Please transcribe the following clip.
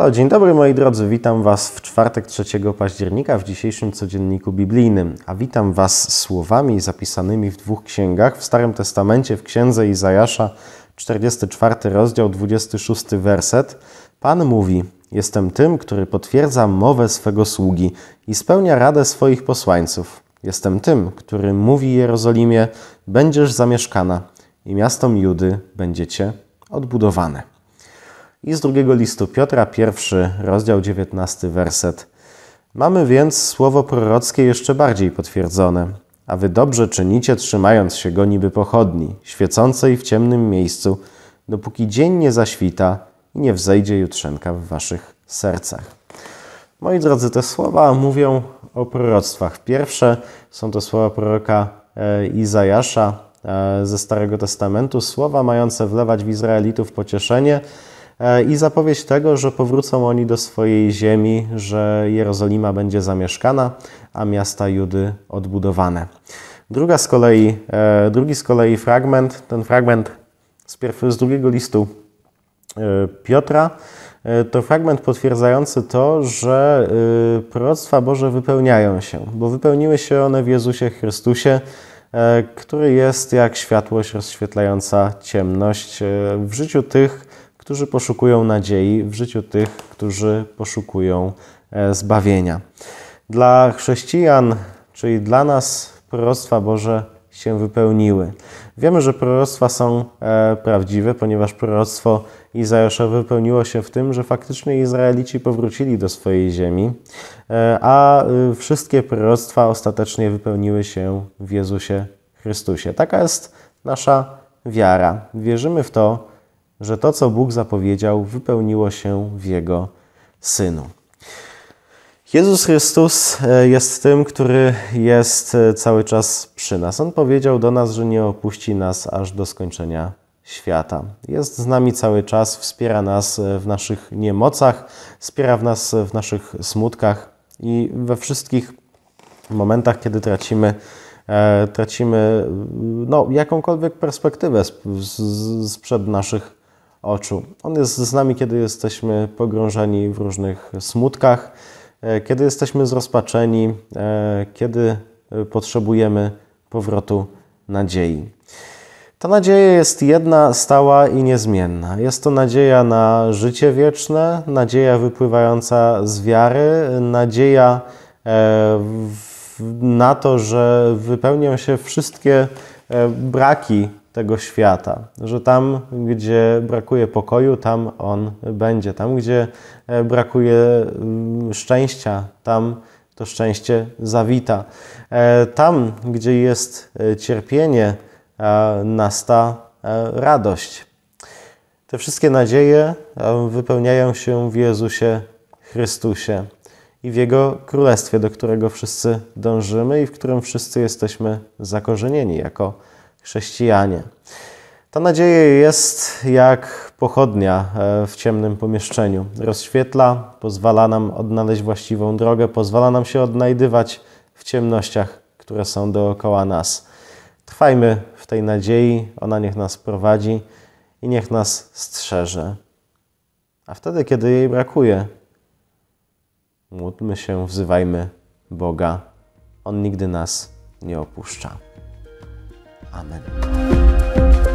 Halo, dzień dobry moi drodzy, witam Was w czwartek 3 października w dzisiejszym codzienniku biblijnym, a witam Was słowami zapisanymi w dwóch księgach, w Starym Testamencie w Księdze Izajasza, 44 rozdział, 26 werset. Pan mówi, jestem tym, który potwierdza mowę swego sługi i spełnia radę swoich posłańców. Jestem tym, który mówi Jerozolimie, będziesz zamieszkana i miastom Judy będziecie odbudowane. I z drugiego listu Piotra, pierwszy rozdział 19, werset. Mamy więc słowo prorockie jeszcze bardziej potwierdzone. A wy dobrze czynicie, trzymając się go niby pochodni, świecącej w ciemnym miejscu, dopóki dzień nie zaświta i nie wzejdzie jutrzenka w waszych sercach. Moi drodzy, te słowa mówią o proroctwach. Pierwsze są to słowa proroka e, Izajasza e, ze Starego Testamentu, słowa mające wlewać w Izraelitów pocieszenie, E, i zapowiedź tego, że powrócą oni do swojej ziemi, że Jerozolima będzie zamieszkana, a miasta Judy odbudowane. Druga z kolei, e, drugi z kolei fragment, ten fragment z, z drugiego listu e, Piotra, to fragment potwierdzający to, że proroctwa Boże wypełniają się, bo wypełniły się one w Jezusie Chrystusie, który jest jak światłość rozświetlająca ciemność w życiu tych, którzy poszukują nadziei, w życiu tych, którzy poszukują e, zbawienia. Dla chrześcijan, czyli dla nas, proroctwa Boże się wypełniły. Wiemy, że proroctwa są e, prawdziwe, ponieważ proroctwo Izajasza wypełniło się w tym, że faktycznie Izraelici powrócili do swojej ziemi, e, a y, wszystkie proroctwa ostatecznie wypełniły się w Jezusie Chrystusie. Taka jest nasza wiara. Wierzymy w to, że to, co Bóg zapowiedział, wypełniło się w Jego Synu. Jezus Chrystus e, jest tym, który jest e, cały czas przy nas. On powiedział do nas, że nie opuści nas aż do skończenia świata. Jest z nami cały czas, wspiera nas e, w naszych niemocach, wspiera w nas w naszych smutkach i we wszystkich momentach, kiedy tracimy, tracimy no, jakąkolwiek perspektywę sprzed naszych oczu. On jest z nami, kiedy jesteśmy pogrążeni w różnych smutkach, e, kiedy jesteśmy zrozpaczeni, e, kiedy e, potrzebujemy powrotu nadziei. Ta nadzieja jest jedna, stała i niezmienna. Jest to nadzieja na życie wieczne, nadzieja wypływająca z wiary, nadzieja na to, że wypełnią się wszystkie braki tego świata, że tam, gdzie brakuje pokoju, tam on będzie, tam, gdzie e, brakuje mm, szczęścia, tam to szczęście zawita. E, tam, gdzie jest e, cierpienie, nasta radość. Te wszystkie nadzieje wypełniają się w Jezusie Chrystusie i w Jego Królestwie, do którego wszyscy dążymy i w którym wszyscy jesteśmy zakorzenieni jako chrześcijanie. Ta nadzieja jest jak pochodnia e, w ciemnym pomieszczeniu. Rozświetla, pozwala nam odnaleźć właściwą drogę, pozwala nam się odnajdywać w ciemnościach, które są dookoła nas. Trwajmy w tej nadziei, ona niech nas prowadzi i niech nas strzeże. A wtedy, kiedy jej brakuje, módlmy się, wzywajmy Boga. On nigdy nas nie opuszcza. Amen.